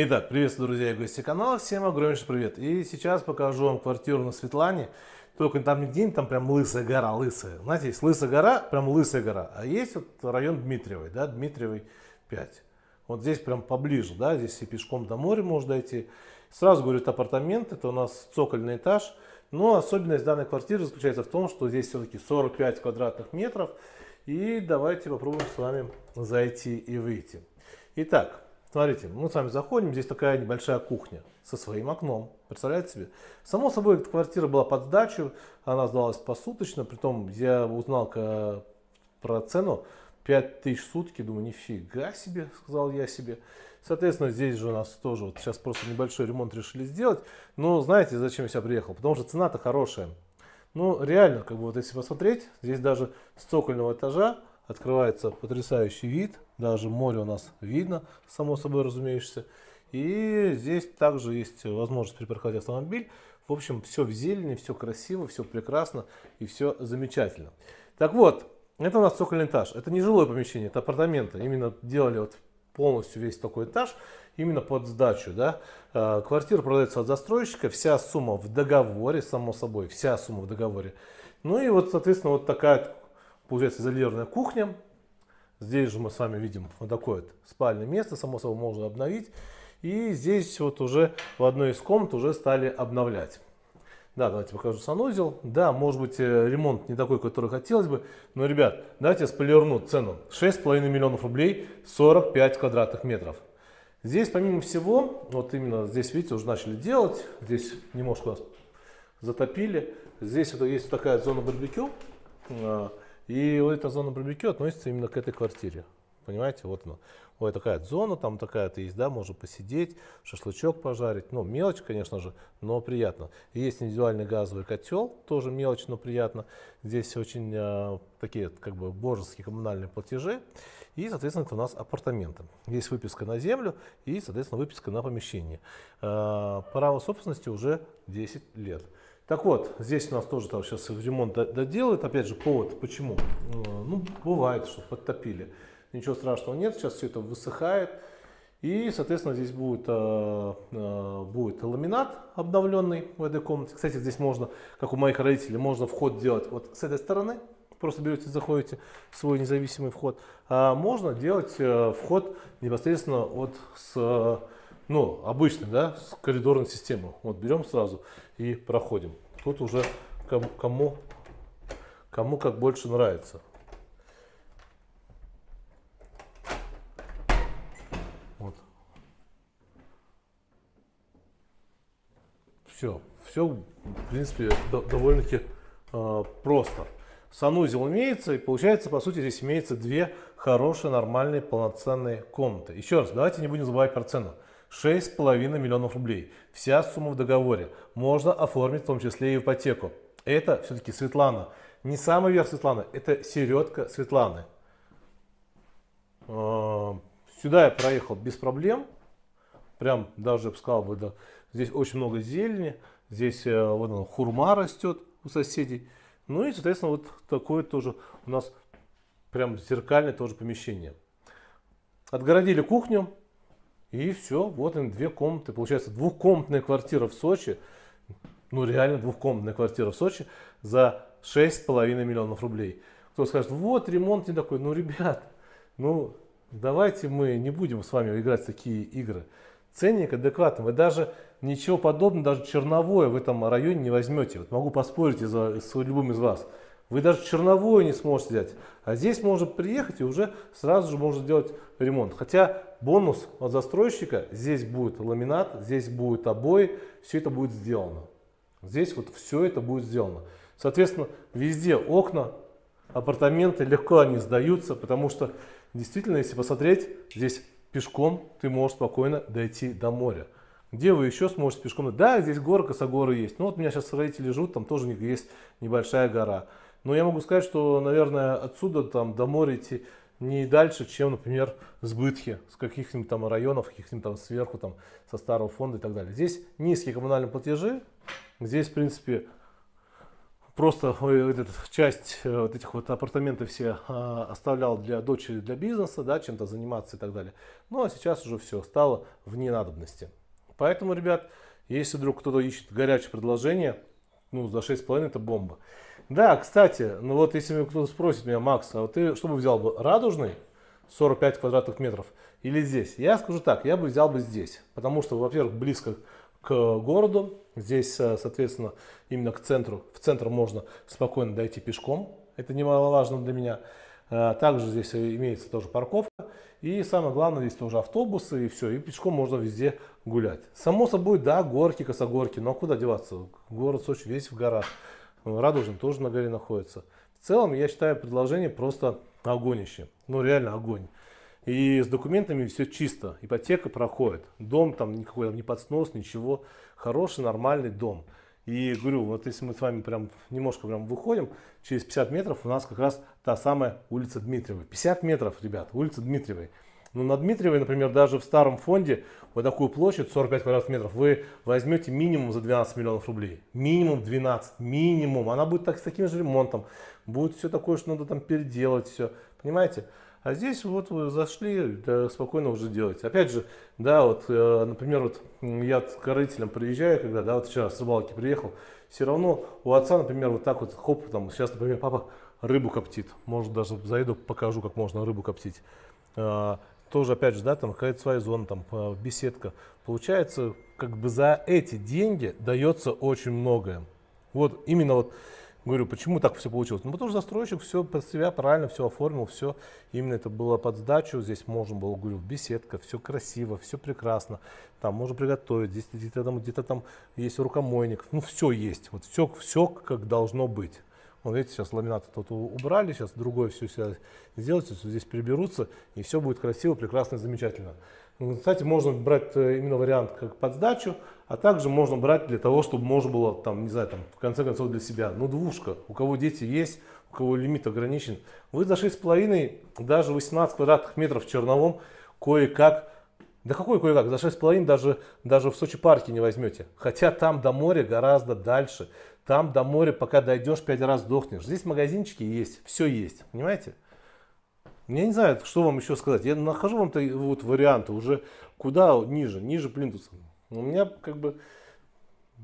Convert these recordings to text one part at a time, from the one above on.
Итак, приветствую, друзья и гости канала. Всем огромнейший привет. И сейчас покажу вам квартиру на Светлане. Только там не где там прям лысая гора, лысая. Знаете, есть лысая гора, прям лысая гора. А есть вот район Дмитриевой, да, Дмитриевой 5. Вот здесь прям поближе, да, здесь и пешком до моря можно дойти. Сразу говорю, это апартамент, это у нас цокольный этаж. Но особенность данной квартиры заключается в том, что здесь все-таки 45 квадратных метров. И давайте попробуем с вами зайти и выйти. Итак, Смотрите, мы с вами заходим, здесь такая небольшая кухня со своим окном. Представляете себе? Само собой, эта квартира была под сдачу, она сдавалась посуточно, притом я узнал про цену 5000 в сутки, думаю, нифига себе, сказал я себе. Соответственно, здесь же у нас тоже, вот сейчас просто небольшой ремонт решили сделать, но знаете, зачем я сюда приехал? Потому что цена-то хорошая. Ну, реально, как бы вот если посмотреть, здесь даже с цокольного этажа открывается потрясающий вид. Даже море у нас видно, само собой разумеешься. И здесь также есть возможность припарковать автомобиль. В общем, все в зелени, все красиво, все прекрасно и все замечательно. Так вот, это у нас цокольный этаж. Это не жилое помещение, это апартаменты. Именно делали вот полностью весь такой этаж именно под сдачу. Да? А, квартира продается от застройщика, вся сумма в договоре, само собой, вся сумма в договоре. Ну и вот, соответственно, вот такая получается изолированная кухня. Здесь же мы с вами видим вот такое вот спальное место, само собой можно обновить. И здесь вот уже в одной из комнат уже стали обновлять. Да, давайте покажу санузел. Да, может быть э, ремонт не такой, который хотелось бы. Но, ребят, давайте я сполирну цену. 6,5 миллионов рублей, 45 квадратных метров. Здесь, помимо всего, вот именно здесь, видите, уже начали делать. Здесь немножко затопили. Здесь вот есть такая зона барбекю. Э, и вот эта зона барбекю относится именно к этой квартире. Понимаете, вот она. Вот такая зона, там такая-то есть, да, можно посидеть, шашлычок пожарить. Ну, мелочь, конечно же, но приятно. Есть индивидуальный газовый котел, тоже мелочь, но приятно. Здесь очень э, такие, как бы, божеские коммунальные платежи. И, соответственно, это у нас апартаменты. Есть выписка на землю и, соответственно, выписка на помещение. Э, право собственности уже 10 лет. Так вот, здесь у нас тоже там сейчас ремонт доделают. Опять же, повод почему? Э, ну, бывает, что подтопили. Ничего страшного нет, сейчас все это высыхает. И, соответственно, здесь будет, э, э, будет ламинат обновленный в этой комнате. Кстати, здесь можно, как у моих родителей, можно вход делать вот с этой стороны. Просто берете, заходите, свой независимый вход. А можно делать э, вход непосредственно вот с ну, обычный, да, с коридорной системы. Вот берем сразу и проходим. Тут уже кому, кому, кому как больше нравится. Вот. Все, все, в принципе, до, довольно-таки э, просто. Санузел имеется, и получается, по сути, здесь имеется две хорошие, нормальные, полноценные комнаты. Еще раз, давайте не будем забывать про цену. 6,5 миллионов рублей. Вся сумма в договоре. Можно оформить в том числе и ипотеку. Это все-таки Светлана. Не самый верх Светланы, это середка Светланы. А, сюда я проехал без проблем. Прям даже, я бы сказал, да. здесь очень много зелени. Здесь э, вот она, хурма растет у соседей. Ну и, соответственно, вот такое тоже у нас прям зеркальное тоже помещение. Отгородили кухню, и все, вот им две комнаты. Получается, двухкомнатная квартира в Сочи, ну реально двухкомнатная квартира в Сочи за 6,5 миллионов рублей. Кто скажет, вот ремонт не такой. Ну, ребят, ну давайте мы не будем с вами играть в такие игры. Ценник адекватный. Вы даже ничего подобного, даже черновое в этом районе не возьмете. Вот могу поспорить за с любым из вас. Вы даже черновую не сможете взять. А здесь можно приехать и уже сразу же можно сделать ремонт. Хотя бонус от застройщика, здесь будет ламинат, здесь будет обои, все это будет сделано. Здесь вот все это будет сделано. Соответственно, везде окна, апартаменты, легко они сдаются, потому что действительно, если посмотреть, здесь пешком ты можешь спокойно дойти до моря. Где вы еще сможете пешком? Да, здесь горы, косогоры есть. Ну вот у меня сейчас родители живут, там тоже есть небольшая гора. Но я могу сказать, что, наверное, отсюда там до моря идти не дальше, чем, например, с Бытхи, с каких-нибудь там районов, каких-нибудь там сверху, там, со старого фонда и так далее. Здесь низкие коммунальные платежи, здесь, в принципе, просто э, этот, часть э, вот этих вот апартаментов все а, оставлял для дочери, для бизнеса, да, чем-то заниматься и так далее. Ну, а сейчас уже все, стало вне надобности. Поэтому, ребят, если вдруг кто-то ищет горячее предложение, ну, за 6,5 это бомба. Да, кстати, ну вот если кто-то спросит меня, Макс, а вот ты что бы взял бы, радужный 45 квадратных метров или здесь? Я скажу так, я бы взял бы здесь, потому что, во-первых, близко к городу, здесь, э, соответственно, именно к центру, в центр можно спокойно дойти пешком, это немаловажно для меня. Э, также здесь э, имеется тоже парковка. И самое главное, здесь тоже автобусы и все. И пешком можно везде гулять. Само собой, да, горки, косогорки. Но куда деваться? Город Сочи весь в горах. Радужный тоже на горе находится. В целом, я считаю предложение просто огонище. Ну, реально огонь. И с документами все чисто, ипотека проходит, дом там никакой там не подснос, ничего, хороший, нормальный дом. И говорю, вот если мы с вами прям немножко прям выходим, через 50 метров у нас как раз та самая улица Дмитриевой. 50 метров, ребят, улица Дмитриевой. Но ну, на Дмитриевой, например, даже в старом фонде вот такую площадь 45 квадратных метров вы возьмете минимум за 12 миллионов рублей. Минимум 12, минимум. Она будет так, с таким же ремонтом. Будет все такое, что надо там переделать все. Понимаете? А здесь вот вы зашли, да, спокойно уже делать. Опять же, да, вот, э, например, вот я к родителям приезжаю, когда, да, вот вчера с рыбалки приехал, все равно у отца, например, вот так вот, хоп, там, сейчас, например, папа рыбу коптит. Может, даже зайду, покажу, как можно рыбу коптить. А, тоже, опять же, да, там какая-то своя зона, там э, беседка. Получается, как бы за эти деньги дается очень многое. Вот именно вот говорю, почему так все получилось? Ну, потому что застройщик все под себя правильно все оформил, все именно это было под сдачу. Здесь можно было, говорю, беседка, все красиво, все прекрасно. Там можно приготовить, здесь где-то там, где-то там есть рукомойник. Ну, все есть, вот все, все как должно быть. Вот видите, сейчас ламинат тут убрали, сейчас другое все себя сделать, все здесь приберутся и все будет красиво, прекрасно и замечательно. Ну, кстати, можно брать э, именно вариант как под сдачу, а также можно брать для того, чтобы можно было, там, не знаю, там, в конце концов для себя. Ну, двушка, у кого дети есть, у кого лимит ограничен. Вы за 6,5, даже 18 квадратных метров в черновом кое-как да какой кое-как, за 6,5 даже, даже в Сочи парке не возьмете. Хотя там до моря гораздо дальше. Там до моря, пока дойдешь, пять раз дохнешь. Здесь магазинчики есть, все есть, понимаете? Я не знаю, что вам еще сказать. Я нахожу вам вот варианты уже куда ниже, ниже плинтуса. У меня как бы...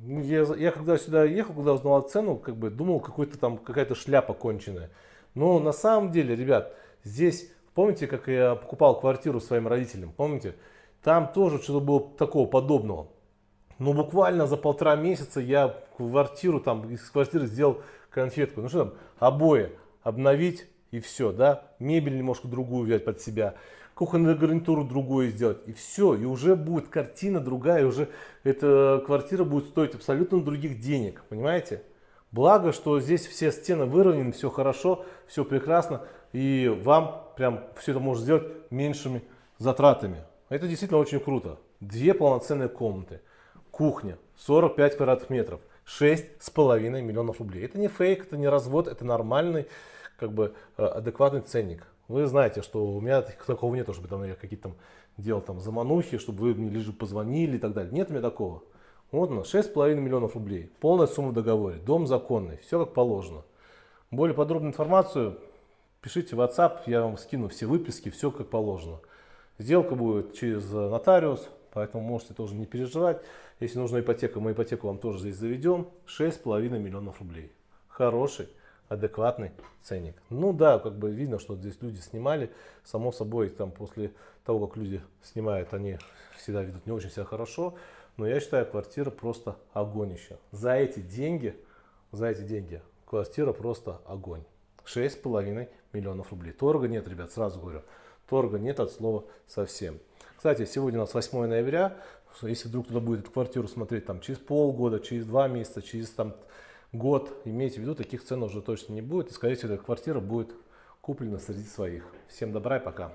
Я, я когда сюда ехал, когда узнал цену, как бы думал, какой-то там какая-то шляпа конченая. Но на самом деле, ребят, здесь, помните, как я покупал квартиру своим родителям, помните? Там тоже что-то было такого подобного. Ну, буквально за полтора месяца я квартиру там, из квартиры сделал конфетку. Ну, что там, обои обновить и все, да. Мебель немножко другую взять под себя. Кухонную гарнитуру другую сделать. И все, и уже будет картина другая, и уже эта квартира будет стоить абсолютно других денег, понимаете? Благо, что здесь все стены выровнены, все хорошо, все прекрасно, и вам прям все это можно сделать меньшими затратами. Это действительно очень круто. Две полноценные комнаты кухня 45 квадратных метров, с половиной миллионов рублей. Это не фейк, это не развод, это нормальный, как бы э, адекватный ценник. Вы знаете, что у меня такого нет, чтобы там я какие-то там делал там заманухи, чтобы вы мне лишь позвонили и так далее. Нет у меня такого. Вот оно, 6,5 миллионов рублей. Полная сумма в договоре. Дом законный. Все как положено. Более подробную информацию пишите в WhatsApp. Я вам скину все выписки. Все как положено. Сделка будет через э, нотариус. Поэтому можете тоже не переживать. Если нужна ипотека, мы ипотеку вам тоже здесь заведем. 6,5 миллионов рублей. Хороший, адекватный ценник. Ну да, как бы видно, что здесь люди снимали. Само собой, там после того, как люди снимают, они всегда ведут не очень себя хорошо. Но я считаю, квартира просто огонь еще. За эти деньги, за эти деньги квартира просто огонь. 6,5 миллионов рублей. Торга нет, ребят, сразу говорю. Торга нет от слова совсем. Кстати, сегодня у нас 8 ноября если вдруг кто-то будет эту квартиру смотреть там, через полгода, через два месяца, через там, год, имейте в виду, таких цен уже точно не будет. И, скорее всего, эта квартира будет куплена среди своих. Всем добра и пока.